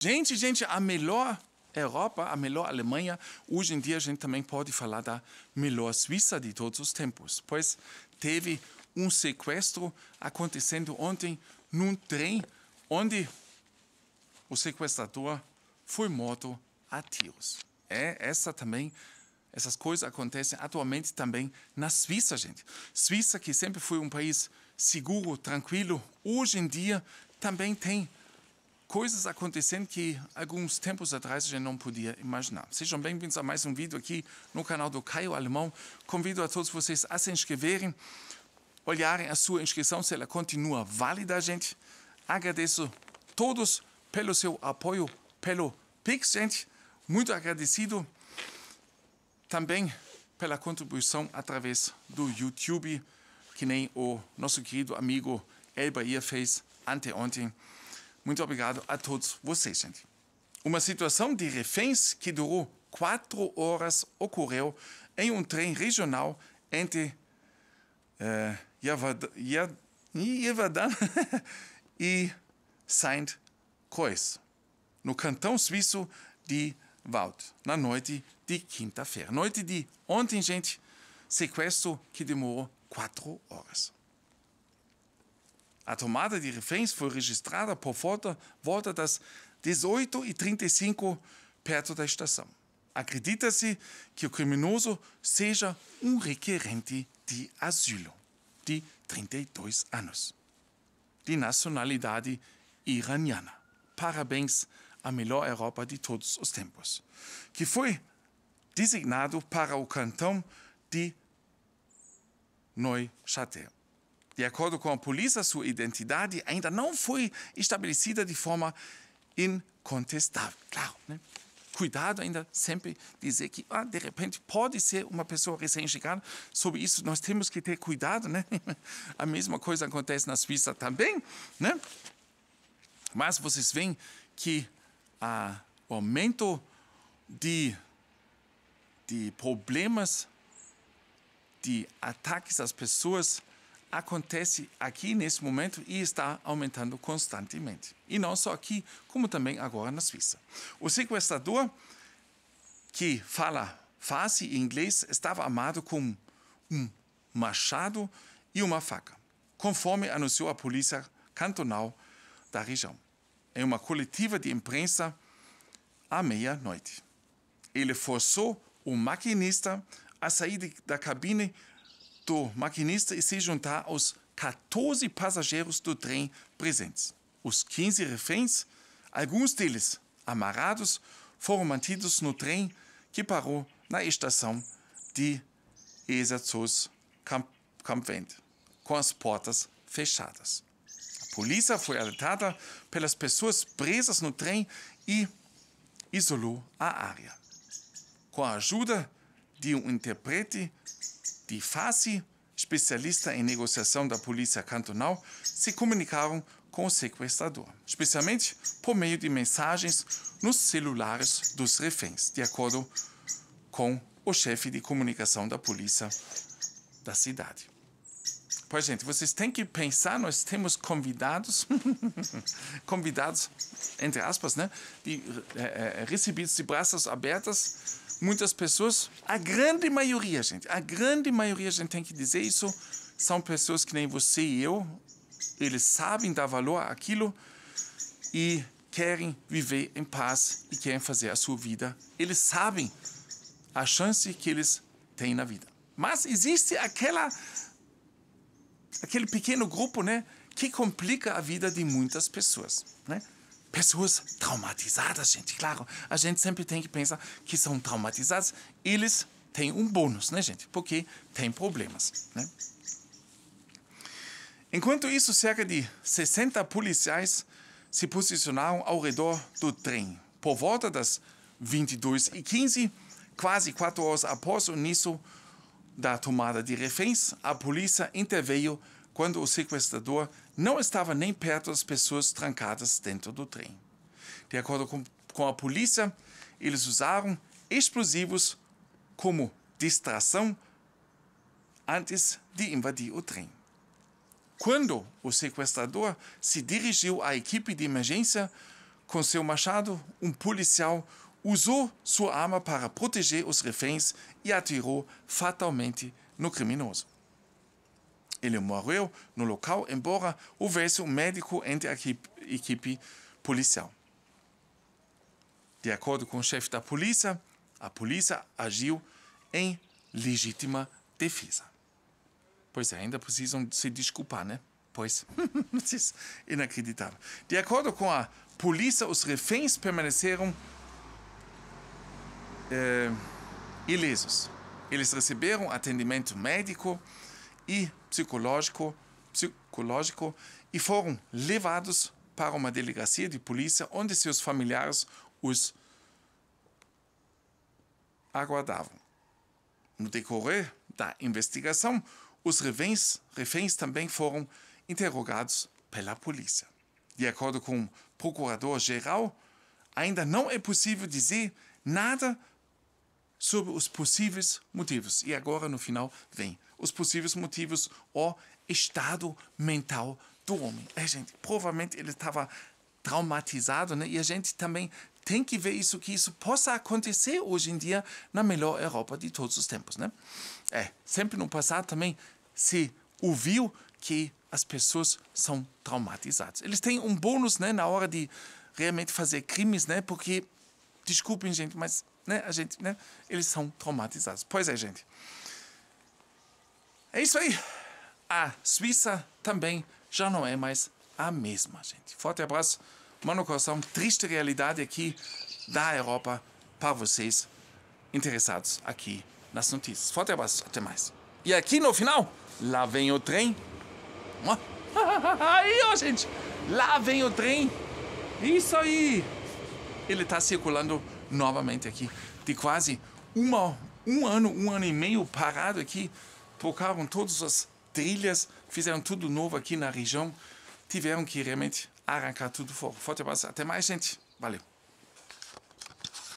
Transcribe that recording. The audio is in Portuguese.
Gente, gente, a melhor Europa, a melhor Alemanha, hoje em dia a gente também pode falar da melhor Suíça de todos os tempos, pois teve um sequestro acontecendo ontem num trem onde o sequestrador foi morto a tiros. É, essa também essas coisas acontecem atualmente também na Suíça, gente. Suíça, que sempre foi um país seguro, tranquilo, hoje em dia também tem coisas acontecendo que alguns tempos atrás gente não podia imaginar. Sejam bem-vindos a mais um vídeo aqui no canal do Caio Alemão. Convido a todos vocês a se inscreverem, olharem a sua inscrição, se ela continua válida, gente. Agradeço todos pelo seu apoio, pelo Pix, gente. Muito agradecido também pela contribuição através do YouTube, que nem o nosso querido amigo Bahia fez anteontem. Muito obrigado a todos vocês, gente. Uma situação de reféns que durou quatro horas ocorreu em um trem regional entre uh, e Saint Croix, no cantão suíço de Wald, na noite de quinta-feira. Noite de ontem, gente, sequestro que demorou quatro horas. A tomada de reféns foi registrada por volta, volta das 18 h 35 perto da estação. Acredita-se que o criminoso seja um requerente de asilo de 32 anos, de nacionalidade iraniana. Parabéns à melhor Europa de todos os tempos, que foi designado para o cantão de Neuchâtel. De acordo com a polícia, sua identidade ainda não foi estabelecida de forma incontestável. Claro, né? Cuidado ainda sempre dizer que, ah, de repente, pode ser uma pessoa recém-chegada. Sobre isso, nós temos que ter cuidado, né? A mesma coisa acontece na Suíça também, né? Mas vocês veem que ah, o aumento de, de problemas, de ataques às pessoas acontece aqui nesse momento e está aumentando constantemente. E não só aqui, como também agora na Suíça. O sequestrador que fala fácil inglês estava armado com um machado e uma faca, conforme anunciou a polícia cantonal da região, em uma coletiva de imprensa à meia-noite. Ele forçou o maquinista a sair da cabine do maquinista e se juntar aos 14 passageiros do trem presentes. Os 15 reféns, alguns deles amarrados, foram mantidos no trem que parou na estação de Esatzos Camp Campvent, com as portas fechadas. A polícia foi alertada pelas pessoas presas no trem e isolou a área. Com a ajuda de um intérprete, de FASI, especialista em negociação da Polícia Cantonal, se comunicavam com o sequestrador, especialmente por meio de mensagens nos celulares dos reféns, de acordo com o chefe de comunicação da polícia da cidade. Pois, gente, vocês têm que pensar, nós temos convidados, convidados, entre aspas, né, de, é, é, recebidos de braços abertos muitas pessoas, a grande maioria, gente, a grande maioria, a gente tem que dizer isso, são pessoas que nem você e eu, eles sabem dar valor àquilo e querem viver em paz e querem fazer a sua vida. Eles sabem a chance que eles têm na vida. Mas existe aquela aquele pequeno grupo, né, que complica a vida de muitas pessoas, né? pessoas traumatizadas, gente, claro. A gente sempre tem que pensar que são traumatizadas. Eles têm um bônus, né, gente? Porque têm problemas, né? Enquanto isso, cerca de 60 policiais se posicionaram ao redor do trem. Por volta das 22 h 15, quase quatro horas após o início da tomada de reféns, a polícia interveio quando o sequestrador não estava nem perto das pessoas trancadas dentro do trem. De acordo com, com a polícia, eles usaram explosivos como distração antes de invadir o trem. Quando o sequestrador se dirigiu à equipe de emergência com seu machado, um policial usou sua arma para proteger os reféns e atirou fatalmente no criminoso. Ele morreu no local, embora houvesse um médico entre a equipe, equipe policial. De acordo com o chefe da polícia, a polícia agiu em legítima defesa. Pois é, ainda precisam se desculpar, né? Pois, é inacreditável. De acordo com a polícia, os reféns permaneceram é, ilesos. Eles receberam atendimento médico e psicológico, psicológico e foram levados para uma delegacia de polícia onde seus familiares os aguardavam. No decorrer da investigação, os reféns, reféns também foram interrogados pela polícia. De acordo com o procurador-geral, ainda não é possível dizer nada sobre os possíveis motivos. E agora, no final, vem os possíveis motivos o estado mental do homem. É, gente, provavelmente ele estava traumatizado, né? E a gente também tem que ver isso que isso possa acontecer hoje em dia na melhor Europa de todos os tempos, né? É, sempre no passado também se ouviu que as pessoas são traumatizadas. Eles têm um bônus, né, na hora de realmente fazer crimes, né? Porque desculpem, gente, mas né, a gente, né, eles são traumatizados. Pois é, gente. É isso aí. A Suíça também já não é mais a mesma, gente. Forte abraço, mano coração. Triste realidade aqui da Europa para vocês interessados aqui nas notícias. Forte abraço, até mais. E aqui no final, lá vem o trem. Aí, ó, gente. Lá vem o trem. Isso aí. Ele está circulando novamente aqui. De quase uma, um ano, um ano e meio parado aqui trocaram todas as trilhas, fizeram tudo novo aqui na região, tiveram que realmente arrancar tudo fora. Forte abraço, até mais, gente. Valeu.